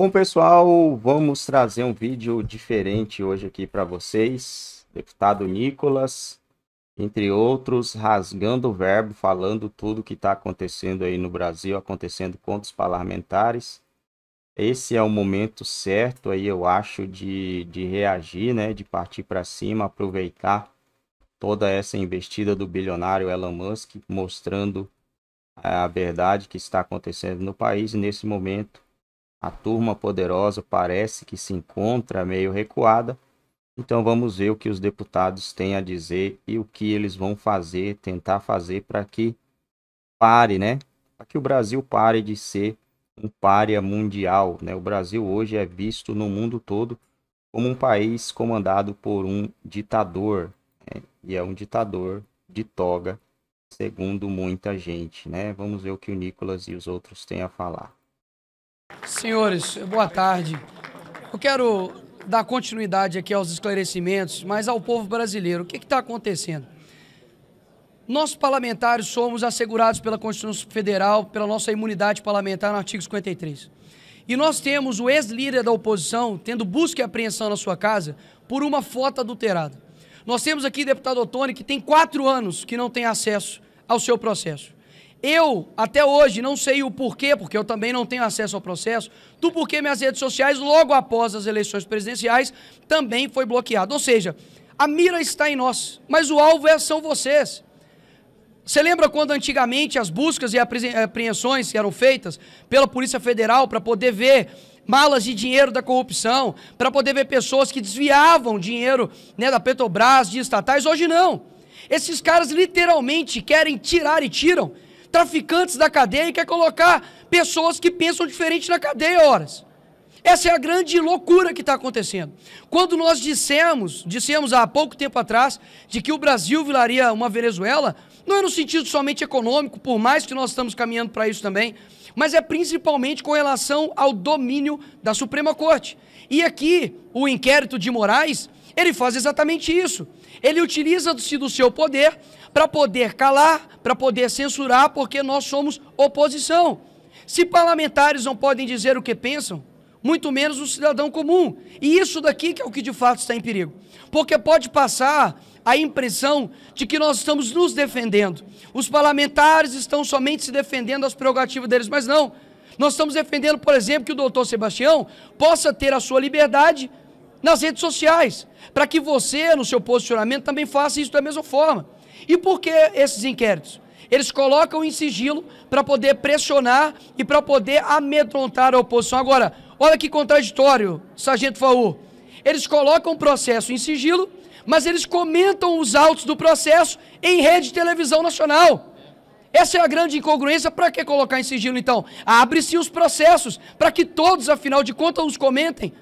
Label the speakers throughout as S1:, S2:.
S1: Bom, pessoal, vamos trazer um vídeo diferente hoje aqui para vocês. Deputado Nicolas, entre outros, rasgando o verbo, falando tudo que está acontecendo aí no Brasil, acontecendo com os parlamentares. Esse é o momento certo aí, eu acho, de, de reagir, né? De partir para cima, aproveitar toda essa investida do bilionário Elon Musk, mostrando a verdade que está acontecendo no país. Nesse momento, a turma poderosa parece que se encontra meio recuada, então vamos ver o que os deputados têm a dizer e o que eles vão fazer, tentar fazer para que pare, né? Para que o Brasil pare de ser um pária mundial, né? O Brasil hoje é visto no mundo todo como um país comandado por um ditador, né? e é um ditador de toga, segundo muita gente, né? Vamos ver o que o Nicolas e os outros têm a falar.
S2: Senhores, boa tarde. Eu quero dar continuidade aqui aos esclarecimentos, mas ao povo brasileiro. O que está acontecendo? Nós, parlamentares, somos assegurados pela Constituição Federal, pela nossa imunidade parlamentar no artigo 53. E nós temos o ex-líder da oposição tendo busca e apreensão na sua casa por uma foto adulterada. Nós temos aqui o deputado Otônio, que tem quatro anos que não tem acesso ao seu processo. Eu, até hoje, não sei o porquê, porque eu também não tenho acesso ao processo, do porquê minhas redes sociais, logo após as eleições presidenciais, também foi bloqueado. Ou seja, a mira está em nós, mas o alvo é, são vocês. Você lembra quando antigamente as buscas e apreensões eram feitas pela Polícia Federal para poder ver malas de dinheiro da corrupção, para poder ver pessoas que desviavam dinheiro né, da Petrobras, de estatais? Hoje não. Esses caras literalmente querem tirar e tiram traficantes da cadeia e quer colocar pessoas que pensam diferente na cadeia, horas. Essa é a grande loucura que está acontecendo. Quando nós dissemos, dissemos há pouco tempo atrás, de que o Brasil viraria uma Venezuela, não é no sentido somente econômico, por mais que nós estamos caminhando para isso também, mas é principalmente com relação ao domínio da Suprema Corte. E aqui, o inquérito de Moraes, ele faz exatamente isso. Ele utiliza-se do seu poder para poder calar, para poder censurar, porque nós somos oposição. Se parlamentares não podem dizer o que pensam, muito menos um cidadão comum. E isso daqui que é o que de fato está em perigo. Porque pode passar a impressão de que nós estamos nos defendendo. Os parlamentares estão somente se defendendo das prerrogativas deles, mas não. Nós estamos defendendo, por exemplo, que o doutor Sebastião possa ter a sua liberdade nas redes sociais, para que você, no seu posicionamento, também faça isso da mesma forma. E por que esses inquéritos? Eles colocam em sigilo para poder pressionar e para poder amedrontar a oposição. Agora, olha que contraditório, Sargento Faú. Eles colocam o processo em sigilo, mas eles comentam os autos do processo em rede de televisão nacional. Essa é a grande incongruência. Para que colocar em sigilo, então? Abre-se os processos, para que todos, afinal de contas, os comentem.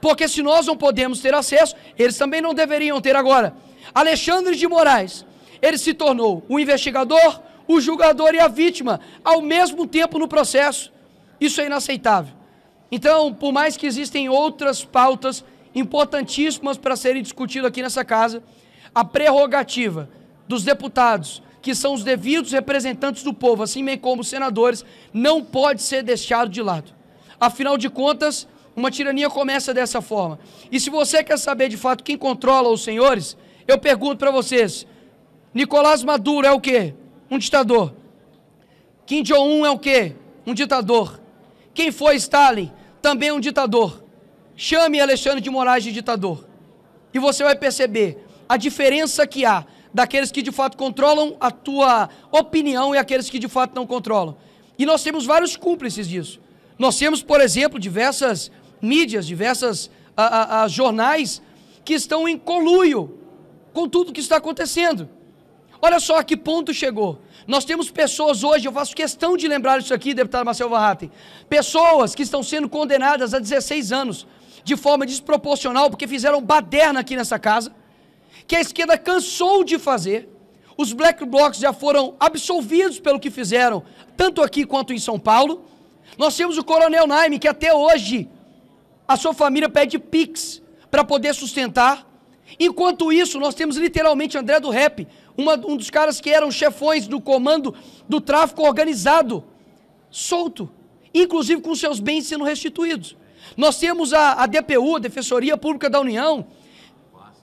S2: Porque se nós não podemos ter acesso, eles também não deveriam ter agora. Alexandre de Moraes ele se tornou o investigador, o julgador e a vítima ao mesmo tempo no processo. Isso é inaceitável. Então, por mais que existem outras pautas importantíssimas para serem discutidas aqui nessa casa, a prerrogativa dos deputados, que são os devidos representantes do povo, assim bem como os senadores, não pode ser deixado de lado. Afinal de contas, uma tirania começa dessa forma. E se você quer saber de fato quem controla os senhores, eu pergunto para vocês: Nicolás Maduro é o quê? Um ditador. Kim Jong-un é o quê? Um ditador. Quem foi Stalin? Também um ditador. Chame Alexandre de Moraes de ditador. E você vai perceber a diferença que há daqueles que de fato controlam a tua opinião e aqueles que de fato não controlam. E nós temos vários cúmplices disso. Nós temos, por exemplo, diversas mídias, diversas a, ah, a, ah, a ah, jornais que estão em coluio com tudo que está acontecendo. Olha só a que ponto chegou. Nós temos pessoas hoje, eu faço questão de lembrar isso aqui, deputado Marcelo Varraten, pessoas que estão sendo condenadas a 16 anos de forma desproporcional, porque fizeram baderna aqui nessa casa, que a esquerda cansou de fazer. Os black blocs já foram absolvidos pelo que fizeram, tanto aqui quanto em São Paulo. Nós temos o Coronel Naime, que até hoje a sua família pede Pix para poder sustentar. Enquanto isso, nós temos literalmente André do Rap, uma, um dos caras que eram chefões do comando do tráfico organizado, solto, inclusive com seus bens sendo restituídos. Nós temos a, a DPU, a Defensoria Pública da União,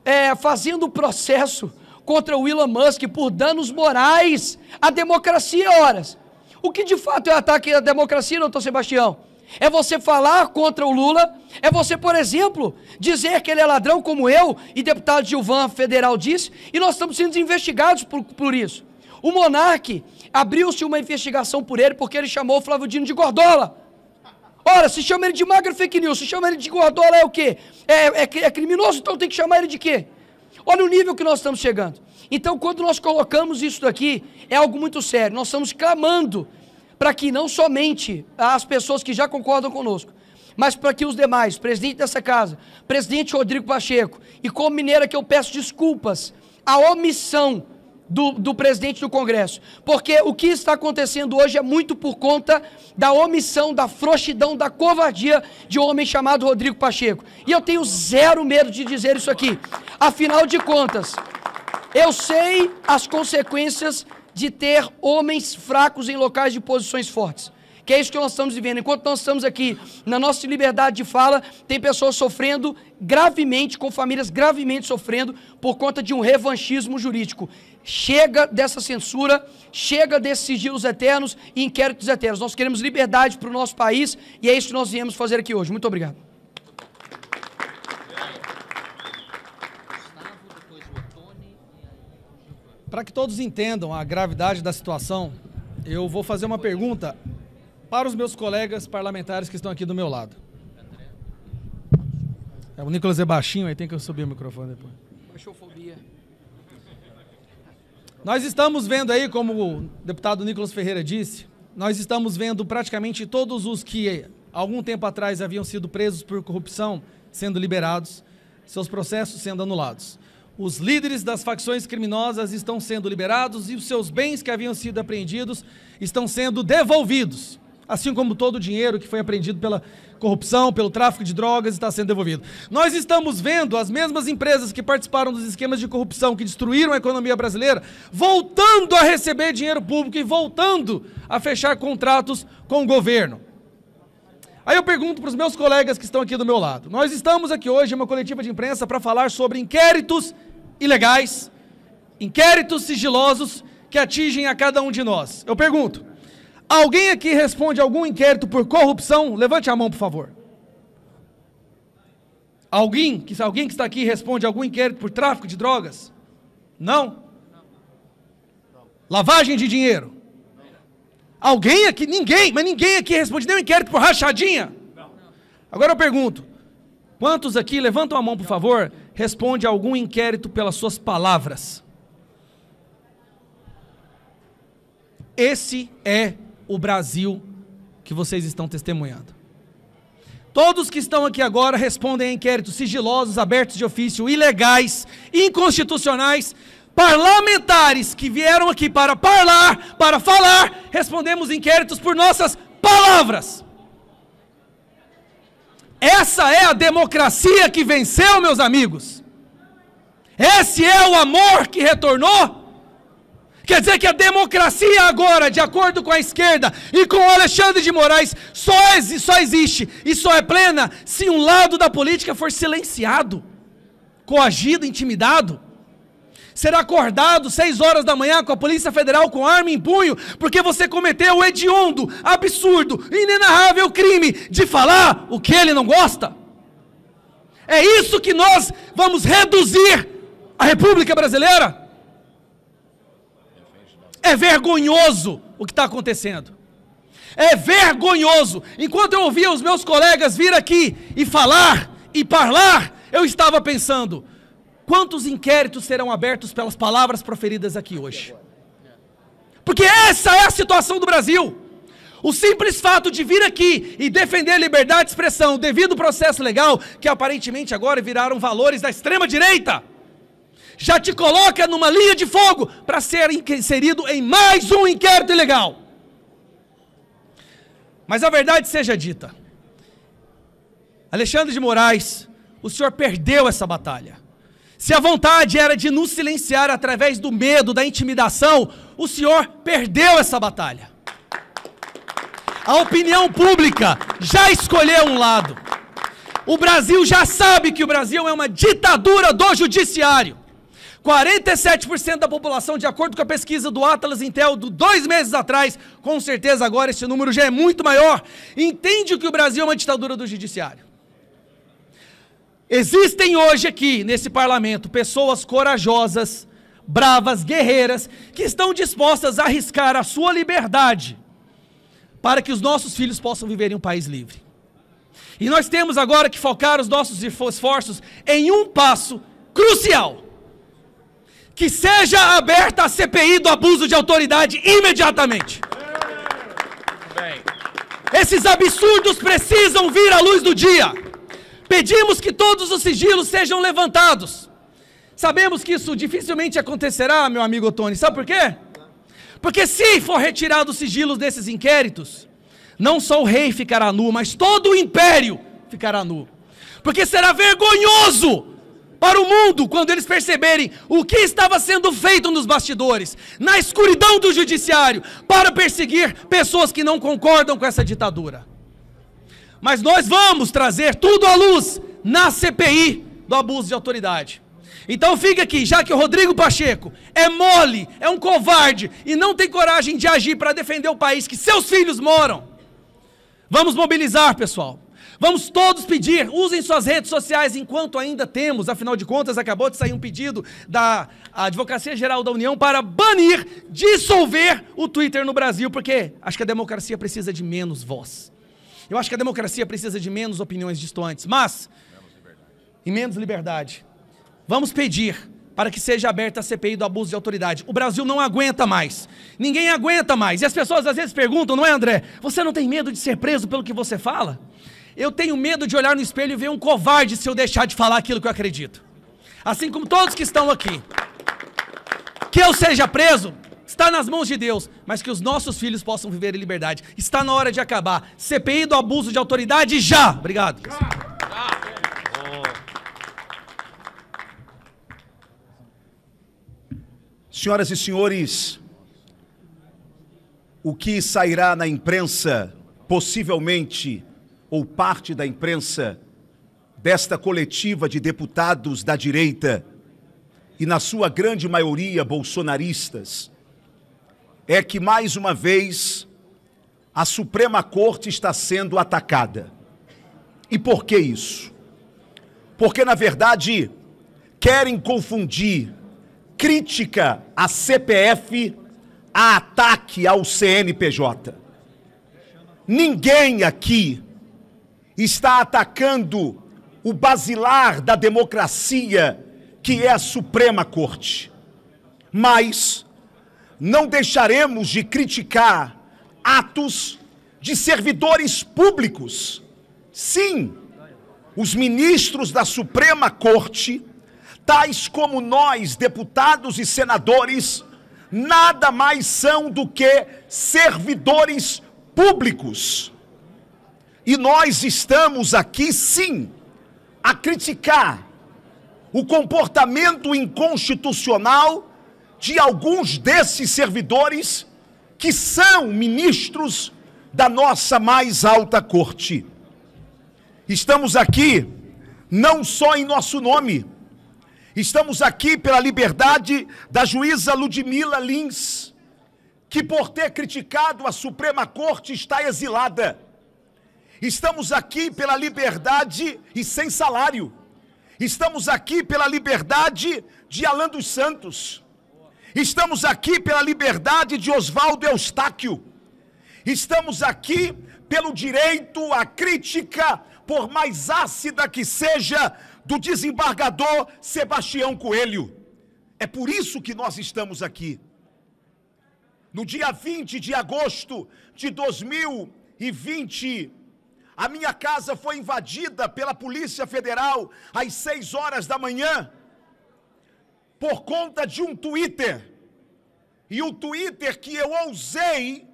S2: é, fazendo processo contra o Elon Musk por danos morais à democracia, horas. O que de fato é ataque à democracia, doutor Sebastião? É você falar contra o Lula, é você, por exemplo, dizer que ele é ladrão como eu e deputado Gilvan Federal disse, e nós estamos sendo investigados por, por isso. O monarque abriu-se uma investigação por ele porque ele chamou o Flávio Dino de gordola. Ora, se chama ele de magro fake news, se chama ele de gordola é o quê? É, é, é, é criminoso, então tem que chamar ele de quê? Olha o nível que nós estamos chegando. Então, quando nós colocamos isso daqui, é algo muito sério. Nós estamos clamando para que não somente as pessoas que já concordam conosco, mas para que os demais, presidente dessa casa, presidente Rodrigo Pacheco, e como mineira que eu peço desculpas à omissão do, do presidente do Congresso, porque o que está acontecendo hoje é muito por conta da omissão, da frouxidão, da covardia de um homem chamado Rodrigo Pacheco. E eu tenho zero medo de dizer isso aqui. Afinal de contas, eu sei as consequências de ter homens fracos em locais de posições fortes. Que é isso que nós estamos vivendo. Enquanto nós estamos aqui na nossa liberdade de fala, tem pessoas sofrendo gravemente, com famílias gravemente sofrendo por conta de um revanchismo jurídico. Chega dessa censura, chega desses sigilos eternos e inquéritos eternos. Nós queremos liberdade para o nosso país e é isso que nós viemos fazer aqui hoje. Muito obrigado.
S3: Para que todos entendam a gravidade da situação, eu vou fazer uma pergunta para os meus colegas parlamentares que estão aqui do meu lado. É, o Nicolas é baixinho, aí tem que eu subir o microfone depois. Nós estamos vendo aí, como o deputado Nicolas Ferreira disse, nós estamos vendo praticamente todos os que algum tempo atrás haviam sido presos por corrupção sendo liberados, seus processos sendo anulados. Os líderes das facções criminosas estão sendo liberados e os seus bens que haviam sido apreendidos estão sendo devolvidos. Assim como todo o dinheiro que foi apreendido pela corrupção, pelo tráfico de drogas, está sendo devolvido. Nós estamos vendo as mesmas empresas que participaram dos esquemas de corrupção que destruíram a economia brasileira voltando a receber dinheiro público e voltando a fechar contratos com o governo. Aí eu pergunto para os meus colegas que estão aqui do meu lado. Nós estamos aqui hoje, em uma coletiva de imprensa, para falar sobre inquéritos ilegais, inquéritos sigilosos que atingem a cada um de nós. Eu pergunto: alguém aqui responde algum inquérito por corrupção? Levante a mão, por favor. Alguém que, alguém que está aqui responde algum inquérito por tráfico de drogas? Não? Lavagem de dinheiro? Alguém aqui? Ninguém, mas ninguém aqui responde nenhum inquérito por rachadinha? Agora eu pergunto: quantos aqui, levantam a mão por favor, responde a algum inquérito pelas suas palavras. Esse é o Brasil que vocês estão testemunhando. Todos que estão aqui agora respondem a inquéritos sigilosos, abertos de ofício, ilegais, inconstitucionais, parlamentares que vieram aqui para falar, para falar, respondemos inquéritos por nossas palavras. Essa é a democracia que venceu, meus amigos. Esse é o amor que retornou. Quer dizer que a democracia agora, de acordo com a esquerda e com Alexandre de Moraes, só, exi só existe e só é plena se um lado da política for silenciado, coagido, intimidado será acordado seis horas da manhã com a Polícia Federal com arma em punho, porque você cometeu o hediondo, absurdo, inenarrável crime de falar o que ele não gosta. É isso que nós vamos reduzir a República Brasileira? É vergonhoso o que está acontecendo. É vergonhoso. Enquanto eu ouvia os meus colegas vir aqui e falar e falar, eu estava pensando: Quantos inquéritos serão abertos pelas palavras proferidas aqui hoje? Porque essa é a situação do Brasil. O simples fato de vir aqui e defender a liberdade de expressão, devido devido processo legal, que aparentemente agora viraram valores da extrema-direita, já te coloca numa linha de fogo para ser inserido em mais um inquérito ilegal. Mas a verdade seja dita. Alexandre de Moraes, o senhor perdeu essa batalha. Se a vontade era de nos silenciar através do medo, da intimidação, o senhor perdeu essa batalha. A opinião pública já escolheu um lado. O Brasil já sabe que o Brasil é uma ditadura do judiciário. 47% da população, de acordo com a pesquisa do Atlas Intel do dois meses atrás, com certeza agora esse número já é muito maior, entende que o Brasil é uma ditadura do judiciário. Existem hoje aqui nesse parlamento pessoas corajosas, bravas, guerreiras, que estão dispostas a arriscar a sua liberdade para que os nossos filhos possam viver em um país livre. E nós temos agora que focar os nossos esforços em um passo crucial: que seja aberta a CPI do abuso de autoridade imediatamente. Esses absurdos precisam vir à luz do dia. Pedimos que todos os sigilos sejam levantados. Sabemos que isso dificilmente acontecerá, meu amigo Tony. Sabe por quê? Porque se for retirado os sigilos desses inquéritos, não só o rei ficará nu, mas todo o império ficará nu. Porque será vergonhoso para o mundo quando eles perceberem o que estava sendo feito nos bastidores, na escuridão do judiciário, para perseguir pessoas que não concordam com essa ditadura. Mas nós vamos trazer tudo à luz na CPI do abuso de autoridade. Então fica aqui, já que o Rodrigo Pacheco é mole, é um covarde e não tem coragem de agir para defender o país que seus filhos moram. Vamos mobilizar, pessoal. Vamos todos pedir, usem suas redes sociais enquanto ainda temos, afinal de contas, acabou de sair um pedido da Advocacia Geral da União para banir, dissolver o Twitter no Brasil, porque acho que a democracia precisa de menos voz. Eu acho que a democracia precisa de menos opiniões distantes, mas e menos liberdade. Vamos pedir para que seja aberta a CPI do abuso de autoridade. O Brasil não aguenta mais. Ninguém aguenta mais. E as pessoas às vezes perguntam, não é, André? Você não tem medo de ser preso pelo que você fala? Eu tenho medo de olhar no espelho e ver um covarde se eu deixar de falar aquilo que eu acredito. Assim como todos que estão aqui. Que eu seja preso, Está nas mãos de Deus, mas que os nossos filhos possam viver em liberdade. Está na hora de acabar. CPI do abuso de autoridade já. Obrigado.
S4: Senhoras e senhores, o que sairá na imprensa, possivelmente, ou parte da imprensa, desta coletiva de deputados da direita, e na sua grande maioria bolsonaristas, é que, mais uma vez, a Suprema Corte está sendo atacada. E por que isso? Porque, na verdade, querem confundir crítica à CPF a ataque ao CNPJ. Ninguém aqui está atacando o basilar da democracia, que é a Suprema Corte. Mas não deixaremos de criticar atos de servidores públicos. Sim, os ministros da Suprema Corte, tais como nós, deputados e senadores, nada mais são do que servidores públicos. E nós estamos aqui, sim, a criticar o comportamento inconstitucional de alguns desses servidores que são ministros da nossa mais alta corte. Estamos aqui não só em nosso nome, estamos aqui pela liberdade da juíza Ludmila Lins, que por ter criticado a Suprema Corte está exilada. Estamos aqui pela liberdade e sem salário. Estamos aqui pela liberdade de Alan dos Santos. Estamos aqui pela liberdade de Oswaldo Eustáquio. Estamos aqui pelo direito à crítica, por mais ácida que seja, do desembargador Sebastião Coelho. É por isso que nós estamos aqui. No dia 20 de agosto de 2020, a minha casa foi invadida pela Polícia Federal às 6 horas da manhã por conta de um Twitter. E o Twitter que eu ousei,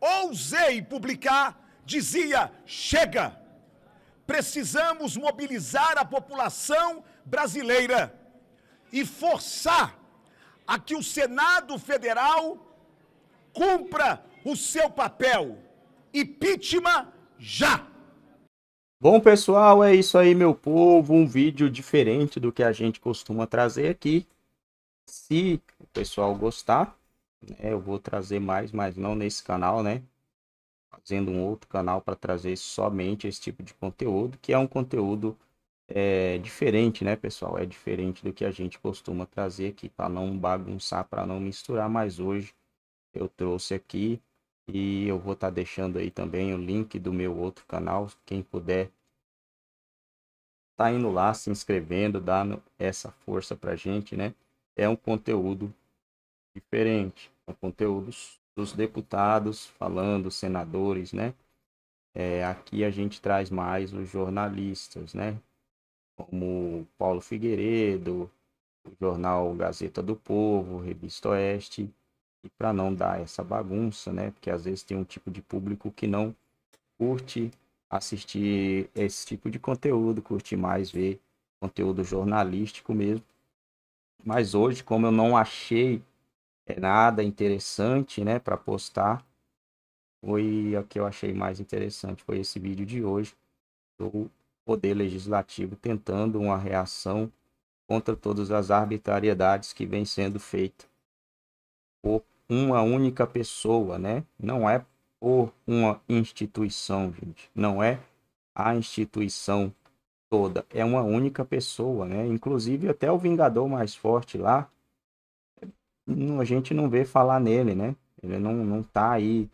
S4: ousei publicar, dizia: chega, precisamos mobilizar a população brasileira e forçar a que o Senado Federal cumpra o seu papel. e Pítima já!
S1: Bom, pessoal, é isso aí, meu povo. Um vídeo diferente do que a gente costuma trazer aqui. Se o pessoal gostar, né, eu vou trazer mais, mas não nesse canal, né? Fazendo um outro canal para trazer somente esse tipo de conteúdo, que é um conteúdo é, diferente, né, pessoal? É diferente do que a gente costuma trazer aqui, para não bagunçar, para não misturar, mas hoje eu trouxe aqui e eu vou estar tá deixando aí também o link do meu outro canal, quem puder tá indo lá, se inscrevendo, dando essa força pra gente, né? é um conteúdo diferente, é um conteúdo dos deputados falando, senadores, né? É, aqui a gente traz mais os jornalistas, né? Como Paulo Figueiredo, o jornal Gazeta do Povo, Revista Oeste, e para não dar essa bagunça, né? Porque às vezes tem um tipo de público que não curte assistir esse tipo de conteúdo, curte mais ver conteúdo jornalístico mesmo. Mas hoje, como eu não achei é, nada interessante, né, para postar, foi o que eu achei mais interessante, foi esse vídeo de hoje do Poder Legislativo tentando uma reação contra todas as arbitrariedades que vem sendo feita por uma única pessoa, né? Não é por uma instituição, gente. Não é a instituição toda, é uma única pessoa, né? Inclusive até o Vingador mais forte lá, a gente não vê falar nele, né? Ele não, não tá aí.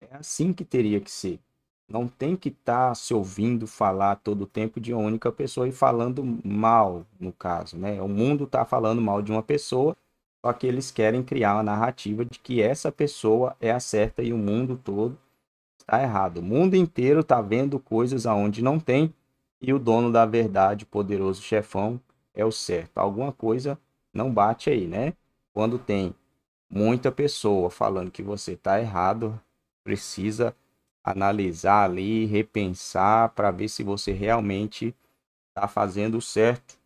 S1: É assim que teria que ser. Não tem que estar tá se ouvindo falar todo o tempo de uma única pessoa e falando mal, no caso, né? O mundo tá falando mal de uma pessoa, só que eles querem criar uma narrativa de que essa pessoa é a certa e o mundo todo está errado. O mundo inteiro tá vendo coisas aonde não tem e o dono da verdade, poderoso chefão, é o certo. Alguma coisa não bate aí, né? Quando tem muita pessoa falando que você está errado, precisa analisar ali, repensar para ver se você realmente está fazendo certo.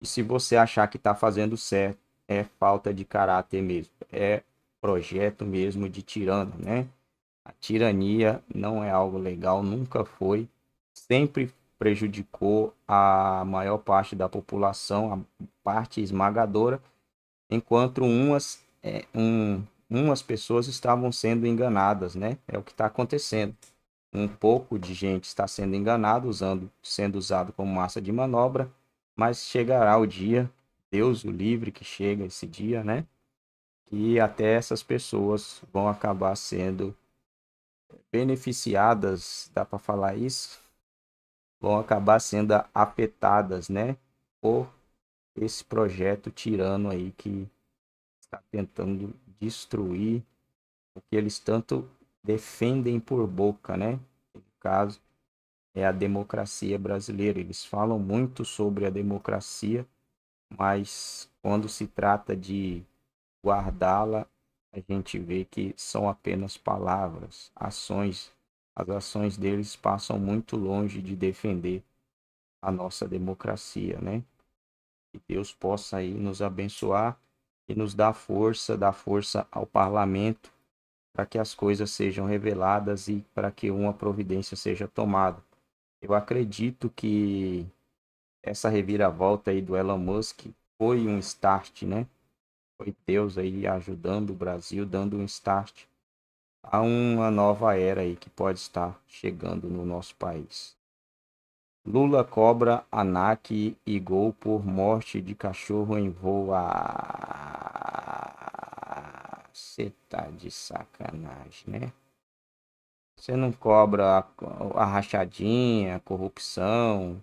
S1: E se você achar que está fazendo certo, é falta de caráter mesmo, é projeto mesmo de tirano, né? A tirania não é algo legal, nunca foi, sempre prejudicou a maior parte da população, a parte esmagadora, enquanto umas, é, um, umas pessoas estavam sendo enganadas, né? É o que está acontecendo. Um pouco de gente está sendo enganado, usando, sendo usado como massa de manobra, mas chegará o dia, Deus o livre que chega esse dia, né? E até essas pessoas vão acabar sendo beneficiadas, dá para falar isso? vão acabar sendo afetadas, né, por esse projeto tirano aí que está tentando destruir o que eles tanto defendem por boca, né? No caso é a democracia brasileira. Eles falam muito sobre a democracia, mas quando se trata de guardá-la, a gente vê que são apenas palavras, ações as ações deles passam muito longe de defender a nossa democracia, né? Que Deus possa aí nos abençoar e nos dar força, dar força ao parlamento para que as coisas sejam reveladas e para que uma providência seja tomada. Eu acredito que essa reviravolta aí do Elon Musk foi um start, né? Foi Deus aí ajudando o Brasil, dando um start há uma nova era aí que pode estar chegando no nosso país. Lula cobra ANAC e Gol por morte de cachorro em voo. Você tá de sacanagem, né? Você não cobra a, a rachadinha, a corrupção,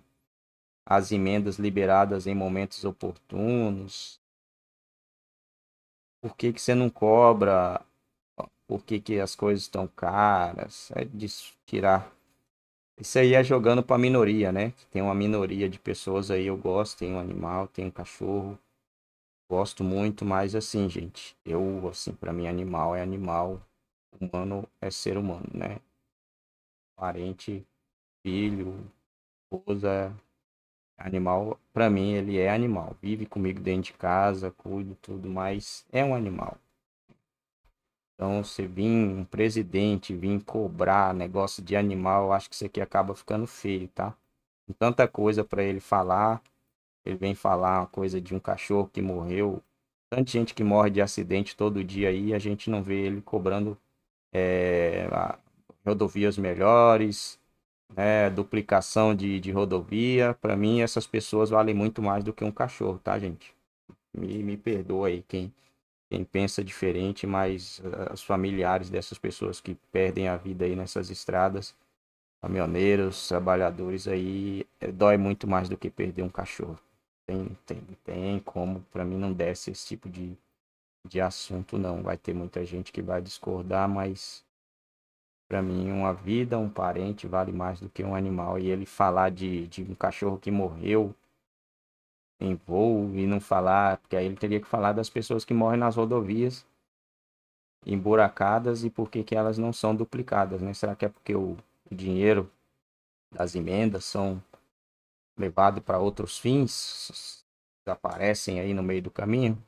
S1: as emendas liberadas em momentos oportunos? Por que, que você não cobra por que, que as coisas estão caras, é de tirar. Isso aí é jogando para minoria, né? Tem uma minoria de pessoas aí, eu gosto, tem um animal, tem um cachorro. Gosto muito, mas assim, gente, eu assim, para mim animal é animal, humano é ser humano, né? Parente, filho, esposa, animal, para mim ele é animal. Vive comigo dentro de casa, cuido tudo mas é um animal. Então, você vir um presidente vir cobrar negócio de animal, acho que isso aqui acaba ficando feio, tá? Tem tanta coisa para ele falar. Ele vem falar uma coisa de um cachorro que morreu. Tanta gente que morre de acidente todo dia aí, a gente não vê ele cobrando é, rodovias melhores, né, duplicação de, de rodovia. Para mim, essas pessoas valem muito mais do que um cachorro, tá, gente? Me, me perdoa aí quem, quem pensa diferente, mas ah, os familiares dessas pessoas que perdem a vida aí nessas estradas, caminhoneiros, trabalhadores aí, eh, dói muito mais do que perder um cachorro. Tem, tem, tem como, para mim não desce esse tipo de, de assunto não. Vai ter muita gente que vai discordar, mas para mim uma vida, um parente vale mais do que um animal. E ele falar de, de um cachorro que morreu em voo e não falar, porque aí ele teria que falar das pessoas que morrem nas rodovias emburacadas e por que, que elas não são duplicadas, né? Será que é porque o dinheiro das emendas são levado para outros fins, desaparecem aí no meio do caminho?